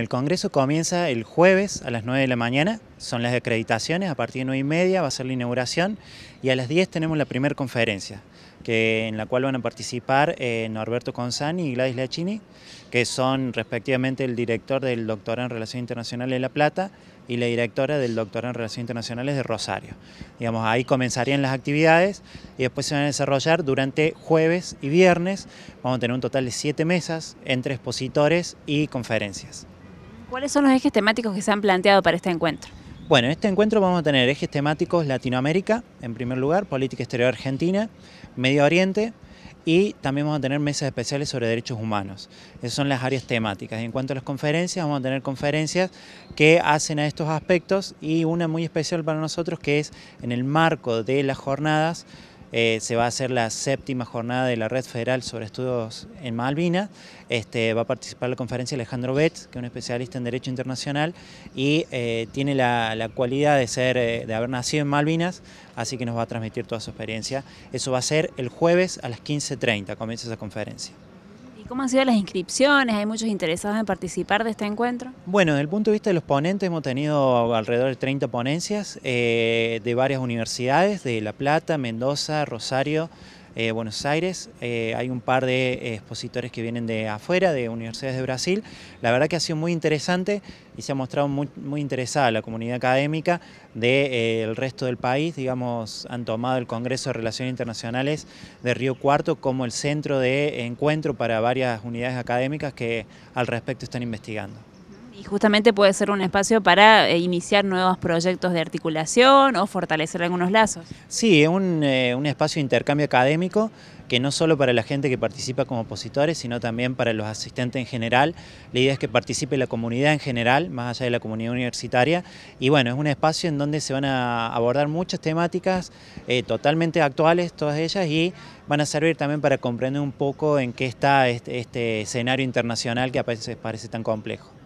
El congreso comienza el jueves a las 9 de la mañana, son las acreditaciones, a partir de 9 y media va a ser la inauguración y a las 10 tenemos la primera conferencia, que, en la cual van a participar eh, Norberto Consani y Gladys Lachini, que son respectivamente el director del doctorado en Relaciones Internacionales de La Plata y la directora del doctorado en Relaciones Internacionales de Rosario. Digamos, ahí comenzarían las actividades y después se van a desarrollar durante jueves y viernes. Vamos a tener un total de siete mesas entre expositores y conferencias. ¿Cuáles son los ejes temáticos que se han planteado para este encuentro? Bueno, en este encuentro vamos a tener ejes temáticos Latinoamérica, en primer lugar, política exterior argentina, Medio Oriente, y también vamos a tener mesas especiales sobre derechos humanos. Esas son las áreas temáticas. En cuanto a las conferencias, vamos a tener conferencias que hacen a estos aspectos y una muy especial para nosotros que es en el marco de las jornadas eh, se va a hacer la séptima jornada de la Red Federal sobre Estudios en Malvinas. Este, va a participar la conferencia Alejandro Betz, que es un especialista en Derecho Internacional y eh, tiene la, la, cualidad de, ser, eh, de haber nacido en Malvinas, así que nos va a transmitir toda su experiencia. Eso va a ser el jueves a las 15.30, comienza esa conferencia. ¿Cómo han sido las inscripciones? ¿Hay muchos interesados en participar de este encuentro? Bueno, desde el punto de vista de los ponentes, hemos tenido alrededor de 30 ponencias eh, de varias universidades, de La Plata, Mendoza, Rosario, eh, Buenos Aires. Eh, hay un par de eh, expositores que vienen de afuera, de universidades de Brasil. La verdad que ha sido muy interesante y se ha mostrado muy, interesada la comunidad académica del de, resto del país. Digamos, han tomado el Congreso de Relaciones Internacionales de Río Cuarto como el centro de encuentro para varias unidades académicas que al respecto están investigando. Y justamente puede ser un espacio para eh, iniciar nuevos proyectos de articulación o fortalecer algunos lazos. Sí, es eh, un, espacio de intercambio académico que no solo para la gente que participa como opositores, sino también para los asistentes en general. La idea es que participe la comunidad en general, más allá de la comunidad universitaria. Y bueno, es un espacio en donde se van a abordar muchas temáticas eh, totalmente actuales, todas ellas, y van a servir también para comprender un poco en qué está este, este escenario internacional que a veces parece tan complejo.